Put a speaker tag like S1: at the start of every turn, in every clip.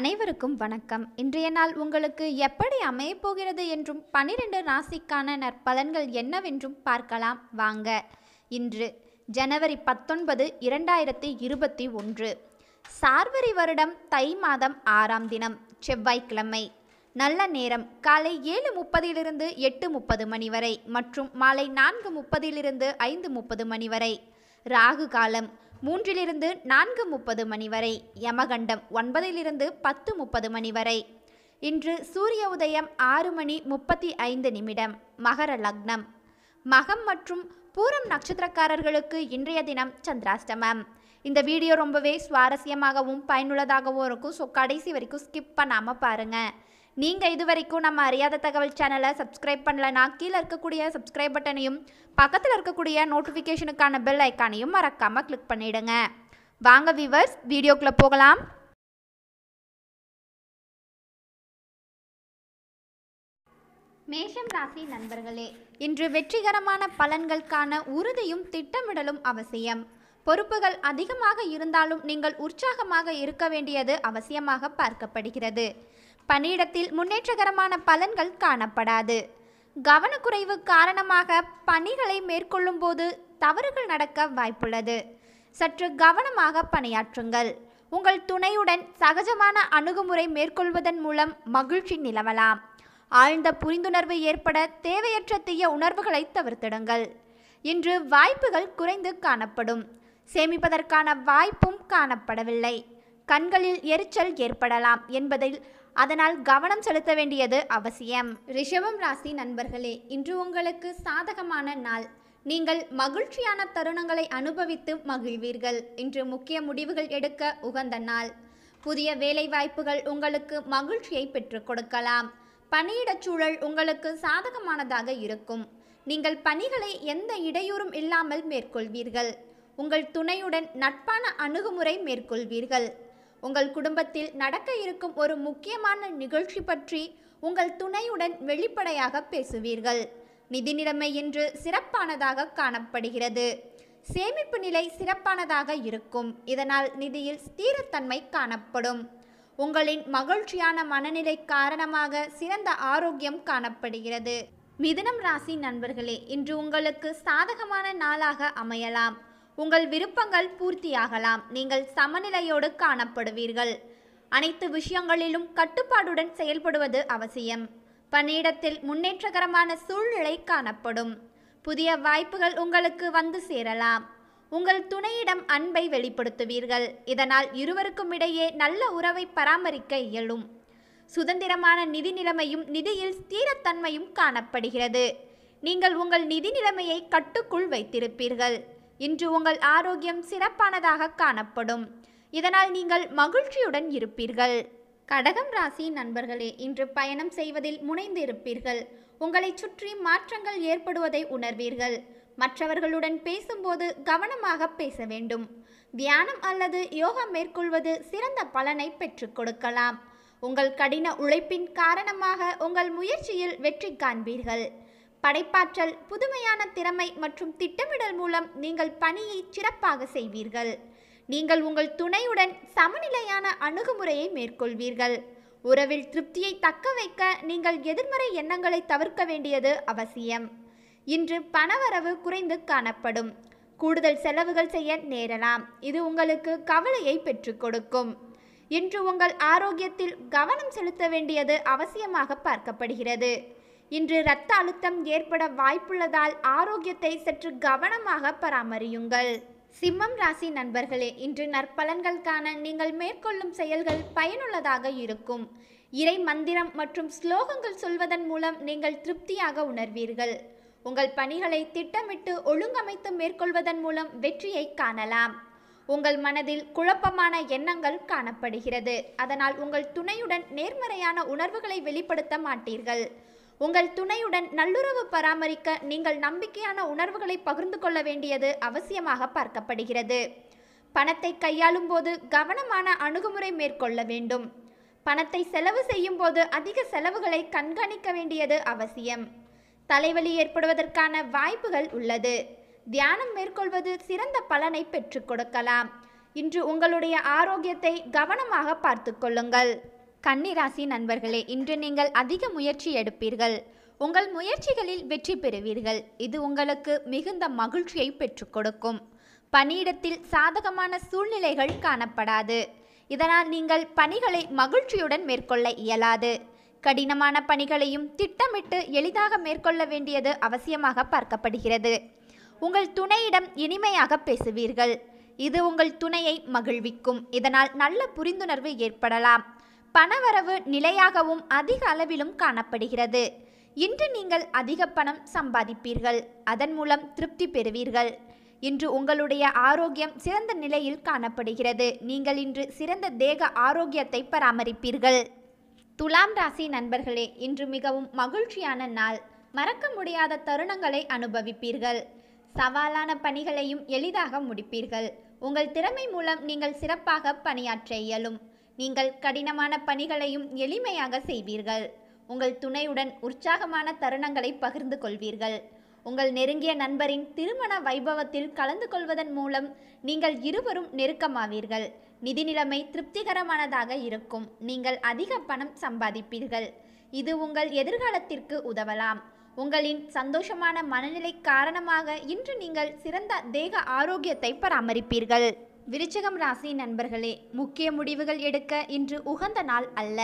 S1: அனைவருக்கும் வணக்கம் இன்றைய நாள் உங்களுக்கு எப்படி அமையப்போகிறது என்றும் பனிரெண்டு ராசிக்கான நற்பலன்கள் என்னவென்றும் பார்க்கலாம் வாங்க இன்று ஜனவரி பத்தொன்பது இரண்டாயிரத்தி இருபத்தி ஒன்று சார்வரி வருடம் தை மாதம் ஆறாம் தினம் செவ்வாய்க்கிழமை நல்ல நேரம் காலை ஏழு முப்பதிலிருந்து எட்டு முப்பது மணி வரை மற்றும் மாலை நான்கு முப்பதிலிருந்து ஐந்து முப்பது மணி வரை ராகு காலம் மூன்றிலிருந்து நான்கு முப்பது மணி வரை யமகண்டம் ஒன்பதிலிருந்து பத்து முப்பது மணி வரை இன்று சூரிய உதயம் ஆறு மணி முப்பத்தி ஐந்து நிமிடம் மகர லக்னம் மகம் மற்றும் பூரம் நட்சத்திரக்காரர்களுக்கு இன்றைய தினம் சந்திராஷ்டமம் இந்த வீடியோ ரொம்பவே சுவாரஸ்யமாகவும் பயனுள்ளதாகவும் இருக்கும் ஸோ கடைசி வரைக்கும் ஸ்கிப் பண்ணாமல் பாருங்கள் நீங்கள் இது வரைக்கும் நம்ம அறியாத தகவல் சேனலை சப்ஸ்கிரைப் நான் கீழே இருக்கக்கூடிய சப்ஸ்கிரைப் பட்டனையும் பக்கத்தில் இருக்கக்கூடிய நோட்டிஃபிகேஷனுக்கான பெல் ஐக்கானையும் மறக்காமல் கிளிக் பண்ணிவிடுங்க வாங்க வீவர்ஸ் வீடியோக்குள்ளே போகலாம் மேஷம் ராசி நண்பர்களே இன்று வெற்றிகரமான பலன்களுக்கான உறுதியும் திட்டமிடலும் அவசியம் பொறுப்புகள் அதிகமாக இருந்தாலும் நீங்கள் உற்சாகமாக இருக்க வேண்டியது அவசியமாக பார்க்கப்படுகிறது பணியிடத்தில் முன்னேற்றகரமான பலன்கள் காணப்படாது கவனக்குறைவு காரணமாக பணிகளை மேற்கொள்ளும் போது தவறுகள் நடக்க வாய்ப்புள்ளது சற்று கவனமாக பணியாற்றுங்கள் உங்கள் துணையுடன் சகஜமான அணுகுமுறை மேற்கொள்வதன் மூலம் மகிழ்ச்சி நிலவலாம் ஆழ்ந்த புரிந்துணர்வு ஏற்பட தேவையற்ற தீய உணர்வுகளை தவிர்த்திடுங்கள் இன்று வாய்ப்புகள் குறைந்து காணப்படும் சேமிப்பதற்கான வாய்ப்பும் காணப்படவில்லை கண்களில் எரிச்சல் ஏற்படலாம் என்பதில் அதனால் கவனம் செலுத்த வேண்டியது அவசியம் ரிஷபம் ராசி நண்பர்களே இன்று உங்களுக்கு சாதகமான நாள் நீங்கள் மகிழ்ச்சியான தருணங்களை அனுபவித்து மகிழ்வீர்கள் இன்று முக்கிய முடிவுகள் எடுக்க உகந்த நாள் புதிய வேலைவாய்ப்புகள் உங்களுக்கு மகிழ்ச்சியை பெற்றுக் கொடுக்கலாம் பணியிடச் சூழல் உங்களுக்கு சாதகமானதாக இருக்கும் நீங்கள் பணிகளை எந்த இடையூறும் இல்லாமல் மேற்கொள்வீர்கள் உங்கள் துணையுடன் நட்பான அணுகுமுறை மேற்கொள்வீர்கள் உங்கள் குடும்பத்தில் நடக்க இருக்கும் ஒரு முக்கியமான நிகழ்ச்சி பற்றி உங்கள் துணையுடன் வெளிப்படையாக பேசுவீர்கள் நிதி நிலைமை இன்று சிறப்பானதாக காணப்படுகிறது சேமிப்பு நிலை சிறப்பானதாக இருக்கும் இதனால் நிதியில் ஸ்தீரத்தன்மை காணப்படும் உங்களின் மகிழ்ச்சியான மனநிலை காரணமாக சிறந்த ஆரோக்கியம் காணப்படுகிறது மிதுனம் ராசி நண்பர்களே இன்று உங்களுக்கு சாதகமான நாளாக அமையலாம் உங்கள் விருப்பங்கள் பூர்த்தியாகலாம் நீங்கள் சமநிலையோடு காணப்படுவீர்கள் அனைத்து விஷயங்களிலும் கட்டுப்பாடுடன் செயல்படுவது அவசியம் பணியிடத்தில் முன்னேற்றகரமான சூழ்நிலை காணப்படும் புதிய வாய்ப்புகள் உங்களுக்கு வந்து சேரலாம் உங்கள் துணையிடம் அன்பை வெளிப்படுத்துவீர்கள் இதனால் இருவருக்கும் இடையே நல்ல உறவை பராமரிக்க இயலும் சுதந்திரமான நிதி நிலைமையும் நிதியில் ஸ்தீரத்தன்மையும் காணப்படுகிறது நீங்கள் உங்கள் நிதி நிலைமையை கட்டுக்குள் வைத்திருப்பீர்கள் இன்று உங்கள் ஆரோக்கியம் சிறப்பானதாக காணப்படும் இதனால் நீங்கள் மகிழ்ச்சியுடன் இருப்பீர்கள் கடகம் ராசி நண்பர்களே இன்று பயணம் செய்வதில் முனைந்து இருப்பீர்கள் உங்களை சுற்றி மாற்றங்கள் ஏற்படுவதை உணர்வீர்கள் மற்றவர்களுடன் பேசும்போது கவனமாக பேச வேண்டும் தியானம் அல்லது யோகா மேற்கொள்வது சிறந்த பலனை பெற்றுக் கொடுக்கலாம் உங்கள் கடின உழைப்பின் காரணமாக உங்கள் முயற்சியில் வெற்றி காண்பீர்கள் படைப்பாற்றல் புதுமையான திறமை மற்றும் திட்டமிடல் மூலம் நீங்கள் பணியை சிறப்பாக செய்வீர்கள் நீங்கள் உங்கள் துணையுடன் சமநிலையான அணுகுமுறையை மேற்கொள்வீர்கள் உறவில் திருப்தியை தக்க வைக்க நீங்கள் எதிர்மறை எண்ணங்களை தவிர்க்க வேண்டியது அவசியம் இன்று பணவரவு குறைந்து காணப்படும் கூடுதல் செலவுகள் செய்ய நேரலாம் இது உங்களுக்கு கவலையை பெற்றுக் கொடுக்கும் இன்று உங்கள் ஆரோக்கியத்தில் கவனம் செலுத்த வேண்டியது அவசியமாக பார்க்கப்படுகிறது இன்று இரத்த அழுத்தம் ஏற்பட வாய்ப்புள்ளதால் ஆரோக்கியத்தை சற்று கவனமாக பராமரியுங்கள் சிம்மம் ராசி நண்பர்களே இன்று நற்பலன்களுக்கான நீங்கள் மேற்கொள்ளும் செயல்கள் பயனுள்ளதாக இருக்கும் இறை மந்திரம் மற்றும் ஸ்லோகங்கள் சொல்வதன் மூலம் நீங்கள் திருப்தியாக உணர்வீர்கள் உங்கள் பணிகளை திட்டமிட்டு ஒழுங்கமைத்து மேற்கொள்வதன் மூலம் வெற்றியை காணலாம் உங்கள் மனதில் குழப்பமான எண்ணங்கள் காணப்படுகிறது அதனால் உங்கள் துணையுடன் நேர்மறையான உணர்வுகளை வெளிப்படுத்த மாட்டீர்கள் உங்கள் துணையுடன் நல்லுறவு பராமரிக்க நீங்கள் நம்பிக்கையான உணர்வுகளை பகிர்ந்து கொள்ள வேண்டியது அவசியமாக பார்க்கப்படுகிறது பணத்தை கையாளும் போது கவனமான அணுகுமுறை மேற்கொள்ள வேண்டும் பணத்தை செலவு செய்யும் போது அதிக செலவுகளை கண்காணிக்க வேண்டியது அவசியம் தலைவலி ஏற்படுவதற்கான வாய்ப்புகள் உள்ளது தியானம் மேற்கொள்வது சிறந்த பலனை பெற்றுக் கொடுக்கலாம் இன்று உங்களுடைய ஆரோக்கியத்தை கவனமாக பார்த்து கொள்ளுங்கள் கன்னிராசி நண்பர்களே இன்று நீங்கள் அதிக முயற்சி எடுப்பீர்கள் உங்கள் முயற்சிகளில் வெற்றி பெறுவீர்கள் இது உங்களுக்கு மிகுந்த மகிழ்ச்சியை பெற்றுக் கொடுக்கும் பணியிடத்தில் சாதகமான சூழ்நிலைகள் காணப்படாது இதனால் நீங்கள் பணிகளை மகிழ்ச்சியுடன் மேற்கொள்ள இயலாது கடினமான பணிகளையும் திட்டமிட்டு எளிதாக மேற்கொள்ள வேண்டியது அவசியமாக பார்க்கப்படுகிறது உங்கள் துணையிடம் இனிமையாக பேசுவீர்கள் இது உங்கள் துணையை மகிழ்விக்கும் இதனால் நல்ல புரிந்துணர்வு ஏற்படலாம் பணவரவு நிலையாகவும் அதிக அளவிலும் காணப்படுகிறது இன்று நீங்கள் அதிக பணம் சம்பாதிப்பீர்கள் அதன் மூலம் திருப்தி பெறுவீர்கள் இன்று உங்களுடைய ஆரோக்கியம் சிறந்த நிலையில் காணப்படுகிறது நீங்கள் இன்று சிறந்த தேக ஆரோக்கியத்தை பராமரிப்பீர்கள் துலாம் ராசி நண்பர்களே இன்று மிகவும் மகிழ்ச்சியான நாள் மறக்க முடியாத தருணங்களை அனுபவிப்பீர்கள் சவாலான பணிகளையும் எளிதாக முடிப்பீர்கள் உங்கள் திறமை மூலம் நீங்கள் சிறப்பாக பணியாற்ற இயலும் நீங்கள் கடினமான பணிகளையும் எளிமையாக செய்வீர்கள் உங்கள் துணையுடன் உற்சாகமான தருணங்களை பகிர்ந்து கொள்வீர்கள் உங்கள் நெருங்கிய நண்பரின் திருமண வைபவத்தில் கலந்து கொள்வதன் மூலம் நீங்கள் இருவரும் நெருக்கமாவீர்கள் நிதி நிலைமை திருப்திகரமானதாக இருக்கும் நீங்கள் அதிக பணம் சம்பாதிப்பீர்கள் இது உங்கள் எதிர்காலத்திற்கு உதவலாம் உங்களின் சந்தோஷமான மனநிலை காரணமாக இன்று நீங்கள் சிறந்த தேக ஆரோக்கியத்தை பராமரிப்பீர்கள் விருச்சகம் ராசி நண்பர்களே முக்கிய முடிவுகள் எடுக்க இன்று உகந்த நாள் அல்ல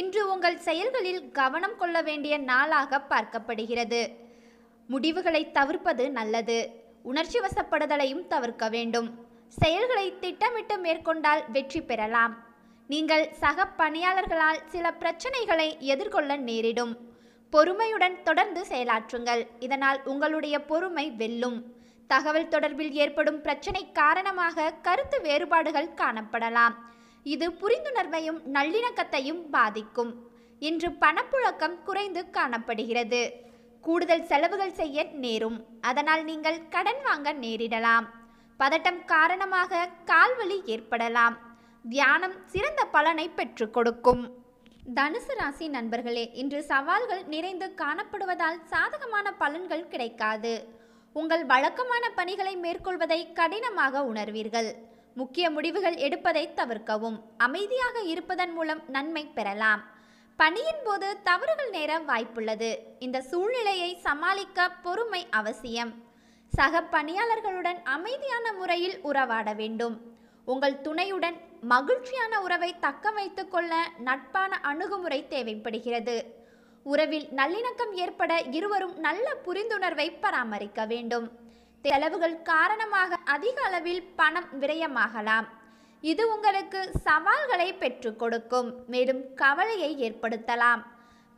S1: இன்று உங்கள் செயல்களில் கவனம் கொள்ள வேண்டிய நாளாக பார்க்கப்படுகிறது முடிவுகளை தவிர்ப்பது நல்லது உணர்ச்சி வசப்படுதலையும் தவிர்க்க வேண்டும் செயல்களை திட்டமிட்டு மேற்கொண்டால் வெற்றி பெறலாம் நீங்கள் சக பணியாளர்களால் சில பிரச்சனைகளை எதிர்கொள்ள நேரிடும் பொறுமையுடன் தொடர்ந்து செயலாற்றுங்கள் இதனால் உங்களுடைய பொறுமை வெல்லும் தகவல் தொடர்பில் ஏற்படும் பிரச்சனை காரணமாக கருத்து வேறுபாடுகள் காணப்படலாம் இது புரிந்துணர்வையும் நல்லிணக்கத்தையும் பாதிக்கும் இன்று பணப்புழக்கம் குறைந்து காணப்படுகிறது கூடுதல் செலவுகள் செய்ய நேரும் அதனால் நீங்கள் கடன் வாங்க நேரிடலாம் பதட்டம் காரணமாக கால்வலி ஏற்படலாம் தியானம் சிறந்த பலனை பெற்றுக் கொடுக்கும் தனுசு ராசி நண்பர்களே இன்று சவால்கள் நிறைந்து காணப்படுவதால் சாதகமான பலன்கள் கிடைக்காது உங்கள் வழக்கமான பணிகளை மேற்கொள்வதை கடினமாக உணர்வீர்கள் முக்கிய முடிவுகள் எடுப்பதை தவிர்க்கவும் அமைதியாக இருப்பதன் மூலம் நன்மை பெறலாம் பணியின் போது தவறுகள் நேர வாய்ப்புள்ளது இந்த சூழ்நிலையை சமாளிக்க பொறுமை அவசியம் சக பணியாளர்களுடன் அமைதியான முறையில் உறவாட வேண்டும் உங்கள் துணையுடன் மகிழ்ச்சியான உறவை தக்க வைத்துக்கொள்ள நட்பான அணுகுமுறை தேவைப்படுகிறது உறவில் நல்லிணக்கம் ஏற்பட இருவரும் நல்ல புரிந்துணர்வை பராமரிக்க வேண்டும் செலவுகள் காரணமாக அதிக அளவில் பணம் விரயமாகலாம் இது உங்களுக்கு சவால்களை பெற்றுக் கொடுக்கும் மேலும் கவலையை ஏற்படுத்தலாம்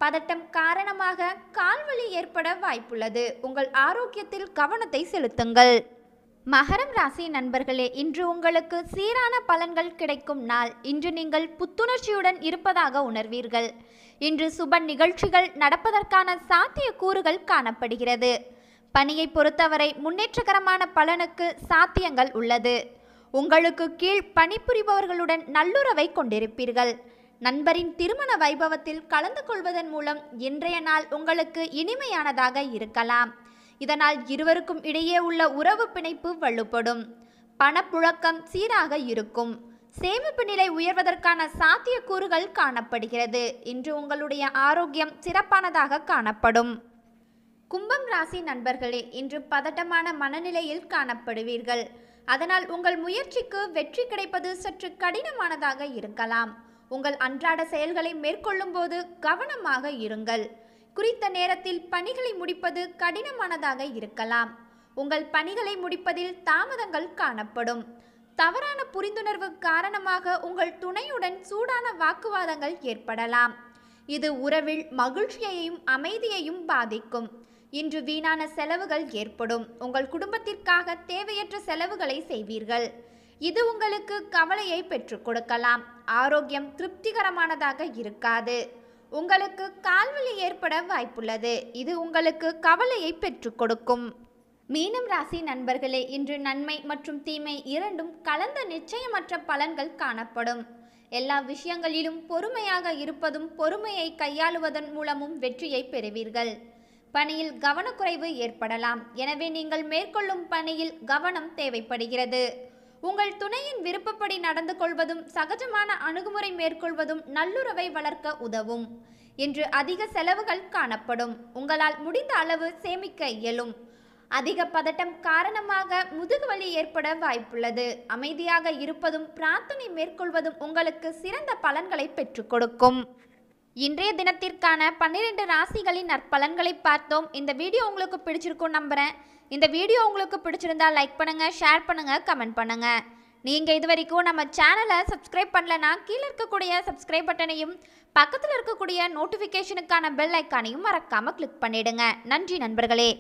S1: பதட்டம் காரணமாக கால்வலி ஏற்பட வாய்ப்புள்ளது உங்கள் ஆரோக்கியத்தில் கவனத்தை செலுத்துங்கள் மகரம் ராசி நண்பர்களே இன்று உங்களுக்கு சீரான பலன்கள் கிடைக்கும் நாள் இன்று நீங்கள் புத்துணர்ச்சியுடன் இருப்பதாக உணர்வீர்கள் இன்று சுப நிகழ்ச்சிகள் நடப்பதற்கான சாத்திய கூறுகள் காணப்படுகிறது பணியை பொறுத்தவரை முன்னேற்றகரமான பலனுக்கு சாத்தியங்கள் உள்ளது உங்களுக்கு கீழ் பணிபுரிபவர்களுடன் நல்லுறவை கொண்டிருப்பீர்கள் நண்பரின் திருமண வைபவத்தில் கலந்து கொள்வதன் மூலம் இன்றைய நாள் உங்களுக்கு இனிமையானதாக இருக்கலாம் இதனால் இருவருக்கும் இடையே உள்ள உறவு பிணைப்பு வலுப்படும் பணப்புழக்கம் சீராக இருக்கும் சேமிப்பு நிலை உயர்வதற்கான சாத்தியக்கூறுகள் காணப்படுகிறது இன்று உங்களுடைய ஆரோக்கியம் சிறப்பானதாக காணப்படும் கும்பம் ராசி நண்பர்களே இன்று பதட்டமான மனநிலையில் காணப்படுவீர்கள் அதனால் உங்கள் முயற்சிக்கு வெற்றி கிடைப்பது சற்று கடினமானதாக இருக்கலாம் உங்கள் அன்றாட செயல்களை மேற்கொள்ளும் போது கவனமாக இருங்கள் குறித்த நேரத்தில் பணிகளை முடிப்பது கடினமானதாக இருக்கலாம் உங்கள் பணிகளை முடிப்பதில் தாமதங்கள் காணப்படும் தவறான புரிந்துணர்வு காரணமாக உங்கள் துணையுடன் சூடான வாக்குவாதங்கள் ஏற்படலாம் இது உறவில் மகிழ்ச்சியையும் அமைதியையும் பாதிக்கும் இன்று வீணான செலவுகள் ஏற்படும் உங்கள் குடும்பத்திற்காக தேவையற்ற செலவுகளை செய்வீர்கள் இது உங்களுக்கு கவலையை பெற்றுக் கொடுக்கலாம் ஆரோக்கியம் திருப்திகரமானதாக இருக்காது உங்களுக்கு கால்வலி ஏற்பட வாய்ப்புள்ளது இது உங்களுக்கு கவலையை பெற்றுக் கொடுக்கும் மீனம் ராசி நண்பர்களே இன்று நன்மை மற்றும் தீமை இரண்டும் கலந்த நிச்சயமற்ற பலன்கள் காணப்படும் எல்லா விஷயங்களிலும் பொறுமையாக இருப்பதும் பொறுமையை கையாளுவதன் மூலமும் வெற்றியை பெறுவீர்கள் பணியில் கவனக்குறைவு ஏற்படலாம் எனவே நீங்கள் மேற்கொள்ளும் பணியில் கவனம் தேவைப்படுகிறது உங்கள் துணையின் விருப்பப்படி நடந்து கொள்வதும் சகஜமான அணுகுமுறை மேற்கொள்வதும் நல்லுறவை வளர்க்க உதவும் இன்று அதிக செலவுகள் காணப்படும் உங்களால் முடிந்த அளவு சேமிக்க இயலும் அதிக பதட்டம் காரணமாக முதுகுவலி ஏற்பட வாய்ப்புள்ளது அமைதியாக இருப்பதும் பிரார்த்தனை மேற்கொள்வதும் உங்களுக்கு சிறந்த பலன்களை பெற்றுக் கொடுக்கும் இன்றைய தினத்திற்கான பன்னிரெண்டு ராசிகளின் நற்பலன்களை பார்த்தோம் இந்த வீடியோ உங்களுக்கு பிடிச்சிருக்கும் நம்புகிறேன் இந்த வீடியோ உங்களுக்கு பிடிச்சிருந்தா லைக் பண்ணுங்கள் ஷேர் பண்ணுங்கள் கமெண்ட் பண்ணுங்கள் நீங்கள் இது வரைக்கும் நம்ம சேனலை சப்ஸ்கிரைப் பண்ணலனா கீழே இருக்கக்கூடிய சப்ஸ்கிரைப் பட்டனையும் பக்கத்தில் இருக்கக்கூடிய நோட்டிஃபிகேஷனுக்கான பெல் ஐக்கானையும் மறக்காமல் கிளிக் பண்ணிவிடுங்க நன்றி நண்பர்களே